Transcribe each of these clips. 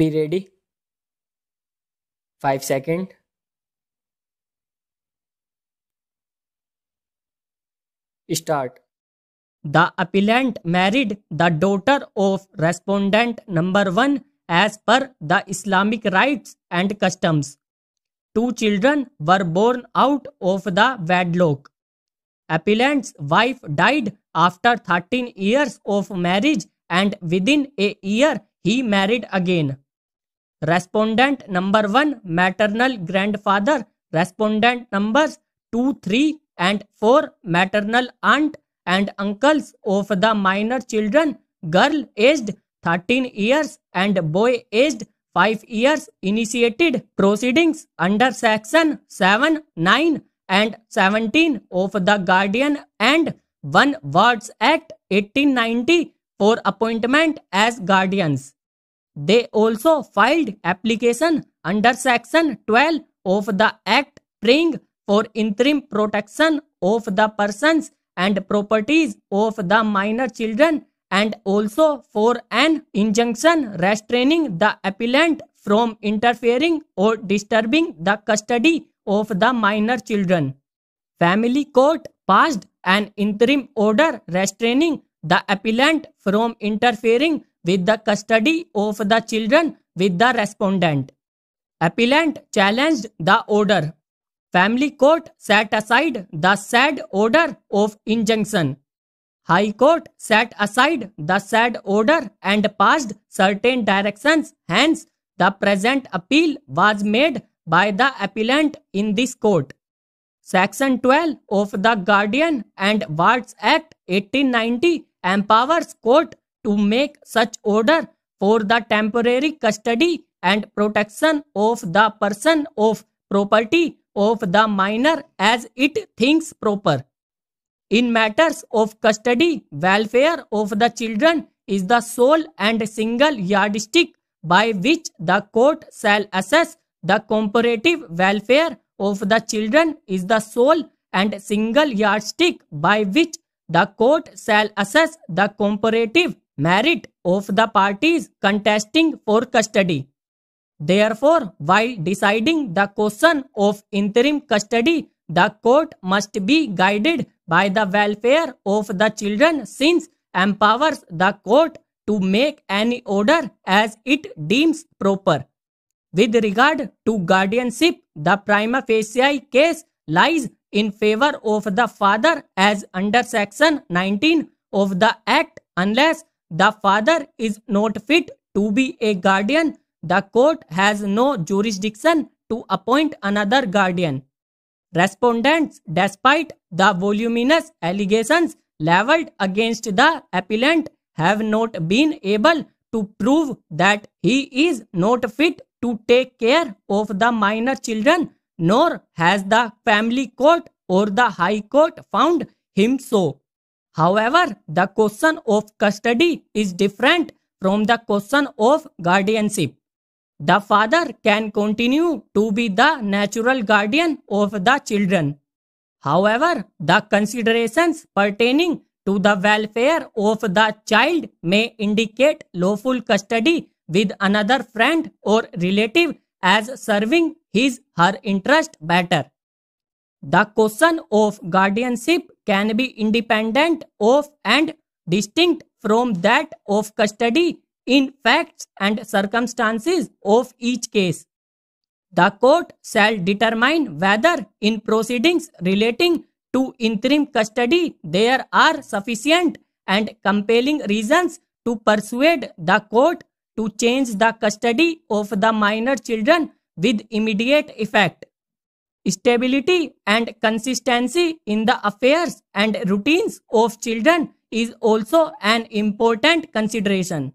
B ready five second start the appellant married the daughter of respondent number one as per the Islamic rites and customs two children were born out of the wedlock appellant's wife died after thirteen years of marriage and within a year he married again Respondent number 1 maternal grandfather. Respondent numbers 2, 3 and 4 maternal aunt and uncles of the minor children. Girl aged 13 years and boy aged 5 years initiated proceedings under section 7, 9 and 17 of the Guardian and 1 Words Act 1890 for appointment as guardians. They also filed application under Section 12 of the Act praying for interim protection of the persons and properties of the minor children and also for an injunction restraining the appellant from interfering or disturbing the custody of the minor children. Family court passed an interim order restraining the appellant from interfering with the custody of the children with the respondent. Appellant challenged the order. Family court set aside the said order of injunction. High Court set aside the said order and passed certain directions. Hence, the present appeal was made by the appellant in this court. Section 12 of the Guardian and Wards Act 1890 empowers court to make such order for the temporary custody and protection of the person of property of the minor as it thinks proper. In matters of custody, welfare of the children is the sole and single yardstick by which the court shall assess the comparative welfare of the children is the sole and single yardstick by which the court shall assess the comparative merit of the parties contesting for custody. Therefore, while deciding the question of interim custody, the court must be guided by the welfare of the children since empowers the court to make any order as it deems proper. With regard to guardianship, the prima facie case lies in favor of the father as under section 19 of the act unless the father is not fit to be a guardian. The court has no jurisdiction to appoint another guardian. Respondents, despite the voluminous allegations leveled against the appellant, have not been able to prove that he is not fit to take care of the minor children, nor has the family court or the high court found him so. However, the question of custody is different from the question of guardianship. The father can continue to be the natural guardian of the children. However, the considerations pertaining to the welfare of the child may indicate lawful custody with another friend or relative as serving his her interest better. The question of guardianship can be independent of and distinct from that of custody in facts and circumstances of each case. The court shall determine whether in proceedings relating to interim custody there are sufficient and compelling reasons to persuade the court to change the custody of the minor children with immediate effect. Stability and consistency in the affairs and routines of children is also an important consideration.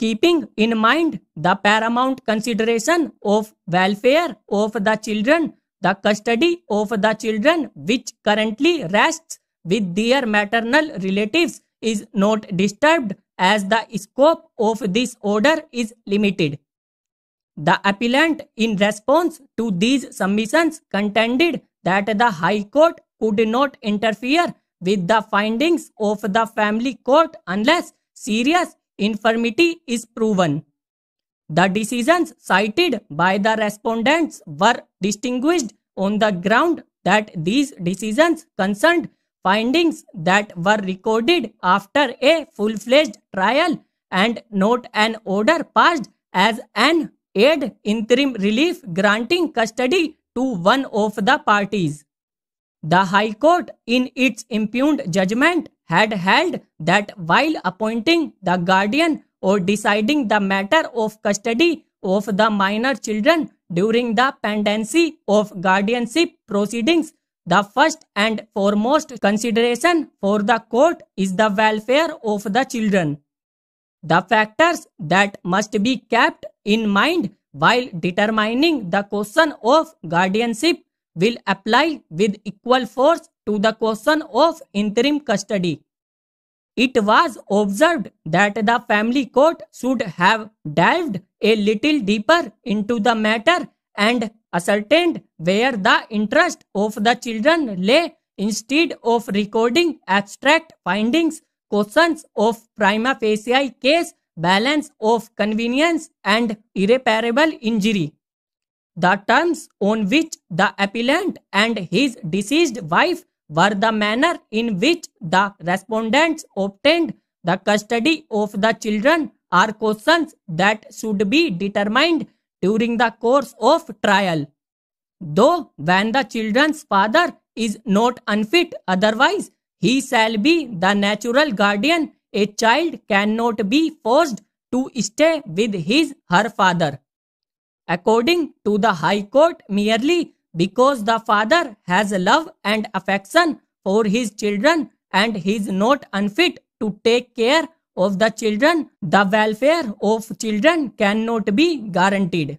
Keeping in mind the paramount consideration of welfare of the children, the custody of the children which currently rests with their maternal relatives is not disturbed as the scope of this order is limited. The appellant, in response to these submissions, contended that the High Court could not interfere with the findings of the family court unless serious infirmity is proven. The decisions cited by the respondents were distinguished on the ground that these decisions concerned findings that were recorded after a full-fledged trial and not an order passed as an aid interim relief granting custody to one of the parties. The High Court, in its impugned judgment, had held that while appointing the guardian or deciding the matter of custody of the minor children during the pendency of guardianship proceedings, the first and foremost consideration for the court is the welfare of the children. The factors that must be kept in mind while determining the question of guardianship will apply with equal force to the question of interim custody. It was observed that the family court should have delved a little deeper into the matter and ascertained where the interest of the children lay instead of recording abstract findings, questions of prima facie case balance of convenience and irreparable injury. The terms on which the appellant and his deceased wife were the manner in which the respondents obtained the custody of the children are questions that should be determined during the course of trial. Though when the children's father is not unfit otherwise, he shall be the natural guardian a child cannot be forced to stay with his her father. According to the High Court, merely because the father has love and affection for his children and he is not unfit to take care of the children, the welfare of children cannot be guaranteed.